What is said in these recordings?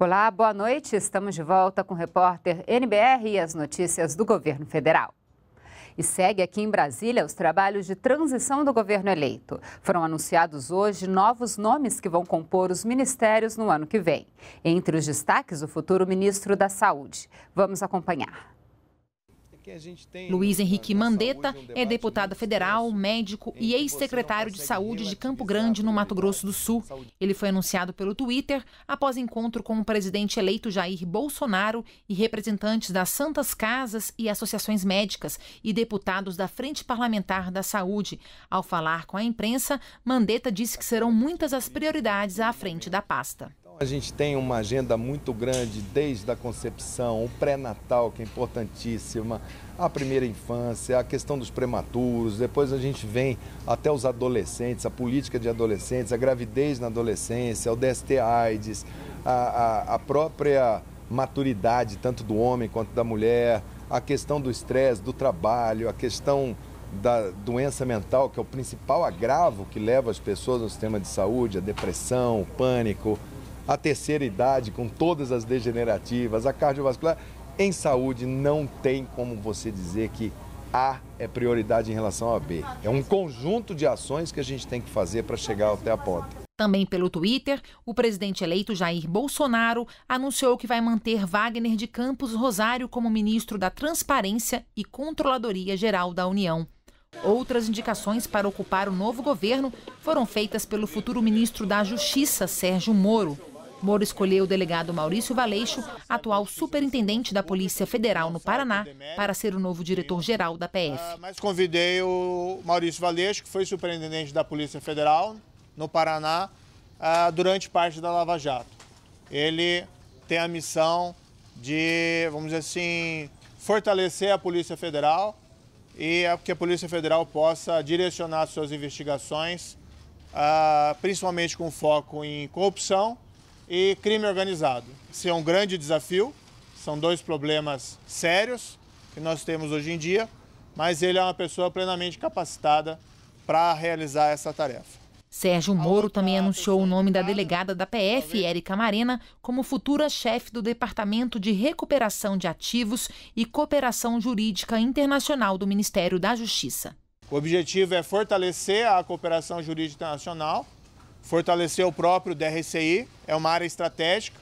Olá, boa noite. Estamos de volta com o repórter NBR e as notícias do governo federal. E segue aqui em Brasília os trabalhos de transição do governo eleito. Foram anunciados hoje novos nomes que vão compor os ministérios no ano que vem. Entre os destaques, o futuro ministro da Saúde. Vamos acompanhar. Luiz Henrique Mandetta é deputado federal, médico e ex-secretário de saúde de Campo Grande, no Mato é Grosso do Sul. Ele foi anunciado pelo Twitter após encontro com o presidente eleito Jair Bolsonaro e representantes das Santas Casas e associações médicas e deputados da Frente Parlamentar da Saúde. Ao falar com a imprensa, Mandetta disse que serão muitas as prioridades à frente da pasta. A gente tem uma agenda muito grande desde a concepção, o pré-natal, que é importantíssima, a primeira infância, a questão dos prematuros, depois a gente vem até os adolescentes, a política de adolescentes, a gravidez na adolescência, o DST-AIDS, a, a, a própria maturidade, tanto do homem quanto da mulher, a questão do estresse, do trabalho, a questão da doença mental, que é o principal agravo que leva as pessoas ao sistema de saúde, a depressão, o pânico, a terceira idade, com todas as degenerativas, a cardiovascular. Em saúde, não tem como você dizer que A é prioridade em relação a B. É um conjunto de ações que a gente tem que fazer para chegar até a ponta. Também pelo Twitter, o presidente eleito Jair Bolsonaro anunciou que vai manter Wagner de Campos Rosário como ministro da Transparência e Controladoria Geral da União. Outras indicações para ocupar o novo governo foram feitas pelo futuro ministro da Justiça, Sérgio Moro. Moro escolheu o delegado Maurício Valeixo, atual superintendente da Polícia Federal no Paraná, para ser o novo diretor-geral da PF. Ah, mas convidei o Maurício Valeixo, que foi superintendente da Polícia Federal no Paraná ah, durante parte da Lava Jato. Ele tem a missão de, vamos dizer assim, fortalecer a Polícia Federal e é que a Polícia Federal possa direcionar suas investigações, ah, principalmente com foco em corrupção e crime organizado. Esse é um grande desafio, são dois problemas sérios que nós temos hoje em dia, mas ele é uma pessoa plenamente capacitada para realizar essa tarefa. Sérgio Moro também anunciou o nome da tá delegada da PF, Érica Marena, como futura chefe do Departamento de Recuperação de Ativos e Cooperação Jurídica Internacional do Ministério da Justiça. O objetivo é fortalecer a cooperação jurídica internacional fortalecer o próprio DRCI, é uma área estratégica.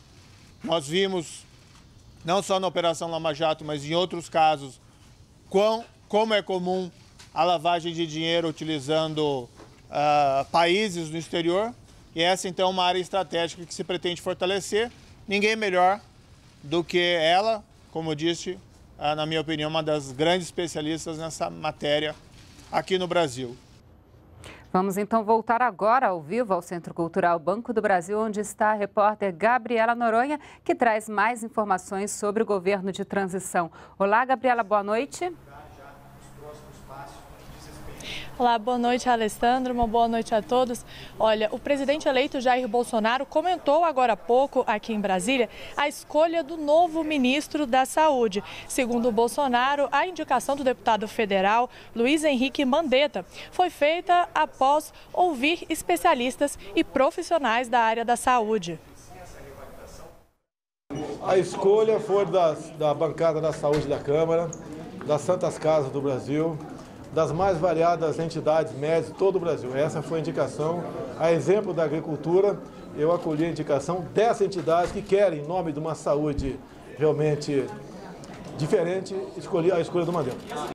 Nós vimos, não só na Operação Lama Jato, mas em outros casos, quão, como é comum a lavagem de dinheiro utilizando uh, países no exterior. E essa, então, é uma área estratégica que se pretende fortalecer. Ninguém melhor do que ela, como eu disse, uh, na minha opinião, uma das grandes especialistas nessa matéria aqui no Brasil. Vamos então voltar agora ao vivo ao Centro Cultural Banco do Brasil, onde está a repórter Gabriela Noronha, que traz mais informações sobre o governo de transição. Olá, Gabriela, boa noite. Olá, boa noite, Alessandro. Uma boa noite a todos. Olha, o presidente eleito Jair Bolsonaro comentou agora há pouco, aqui em Brasília, a escolha do novo ministro da Saúde. Segundo Bolsonaro, a indicação do deputado federal Luiz Henrique Mandetta foi feita após ouvir especialistas e profissionais da área da saúde. A escolha foi da bancada da saúde da Câmara, das Santas Casas do Brasil, das mais variadas entidades médias de todo o Brasil. Essa foi a indicação, a exemplo da agricultura, eu acolhi a indicação dessa entidade que querem, em nome de uma saúde realmente diferente, escolher a escolha do Mandela.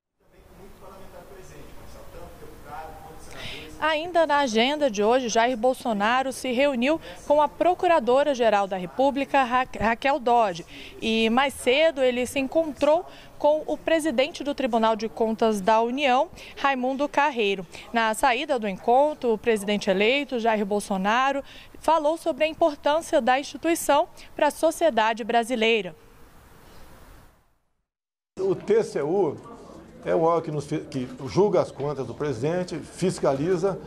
Ainda na agenda de hoje, Jair Bolsonaro se reuniu com a Procuradora-Geral da República, Ra Raquel Dodge. E mais cedo ele se encontrou com o presidente do Tribunal de Contas da União, Raimundo Carreiro. Na saída do encontro, o presidente eleito, Jair Bolsonaro, falou sobre a importância da instituição para a sociedade brasileira. O TCU é o órgão que, nos, que julga as contas do presidente, fiscaliza,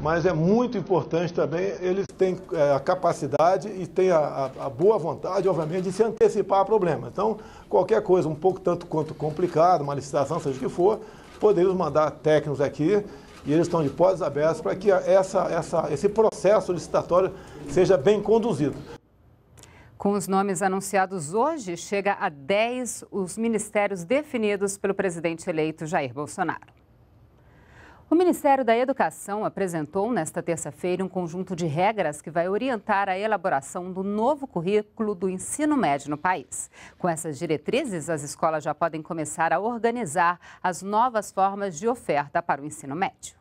mas é muito importante também, eles têm é, a capacidade e têm a, a, a, boa vontade, obviamente, de se antecipar a problema. Então, qualquer coisa, um pouco tanto quanto complicado, uma licitação, seja o que for, poderíamos mandar técnicos aqui e eles estão de portas abertas para que essa, essa, esse processo licitatório seja bem conduzido. Com os nomes anunciados hoje, chega a 10 os ministérios definidos pelo presidente eleito Jair Bolsonaro. O Ministério da Educação apresentou nesta terça-feira um conjunto de regras que vai orientar a elaboração do novo currículo do ensino médio no país. Com essas diretrizes, as escolas já podem começar a organizar as novas formas de oferta para o ensino médio.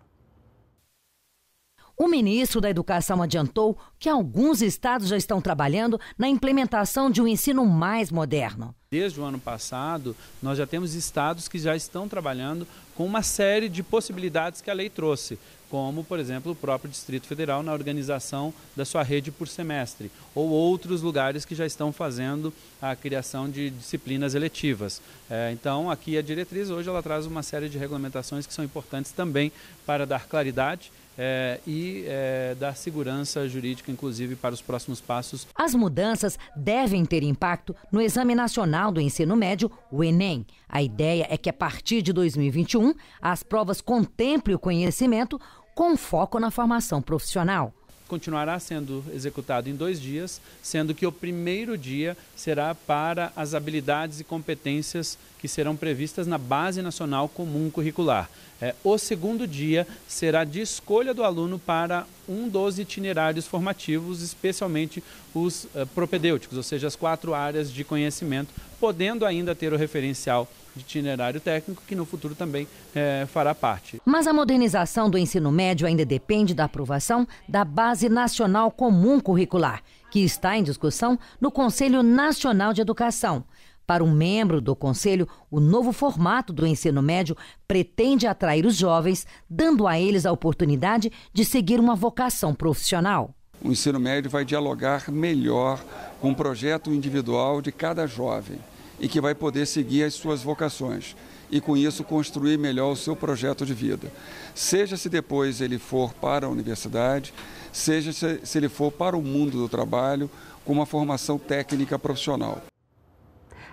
O ministro da Educação adiantou que alguns estados já estão trabalhando na implementação de um ensino mais moderno. Desde o ano passado, nós já temos estados que já estão trabalhando com uma série de possibilidades que a lei trouxe, como, por exemplo, o próprio Distrito Federal na organização da sua rede por semestre, ou outros lugares que já estão fazendo a criação de disciplinas eletivas. É, então, aqui a diretriz hoje ela traz uma série de regulamentações que são importantes também para dar claridade é, e é, dar segurança jurídica, inclusive, para os próximos passos. As mudanças devem ter impacto no Exame Nacional do Ensino Médio, o Enem. A ideia é que, a partir de 2021, as provas contemplem o conhecimento com foco na formação profissional continuará sendo executado em dois dias, sendo que o primeiro dia será para as habilidades e competências que serão previstas na Base Nacional Comum Curricular. É, o segundo dia será de escolha do aluno para um dos itinerários formativos, especialmente os uh, propedêuticos, ou seja, as quatro áreas de conhecimento, podendo ainda ter o referencial de itinerário técnico, que no futuro também é, fará parte. Mas a modernização do ensino médio ainda depende da aprovação da Base Nacional Comum Curricular, que está em discussão no Conselho Nacional de Educação. Para um membro do conselho, o novo formato do ensino médio pretende atrair os jovens, dando a eles a oportunidade de seguir uma vocação profissional. O ensino médio vai dialogar melhor com o projeto individual de cada jovem e que vai poder seguir as suas vocações e com isso construir melhor o seu projeto de vida. Seja se depois ele for para a universidade, seja se ele for para o mundo do trabalho com uma formação técnica profissional.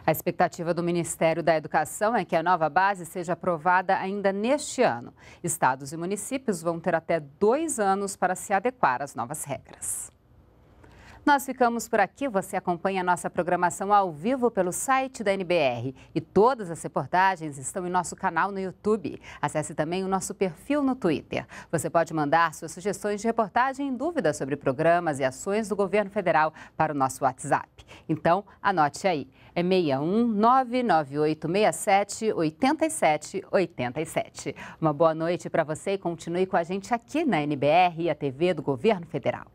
A expectativa do Ministério da Educação é que a nova base seja aprovada ainda neste ano. Estados e municípios vão ter até dois anos para se adequar às novas regras. Nós ficamos por aqui. Você acompanha a nossa programação ao vivo pelo site da NBR. E todas as reportagens estão em nosso canal no YouTube. Acesse também o nosso perfil no Twitter. Você pode mandar suas sugestões de reportagem e dúvidas sobre programas e ações do governo federal para o nosso WhatsApp. Então, anote aí. É 61998678787. Uma boa noite para você e continue com a gente aqui na NBR e a TV do Governo Federal.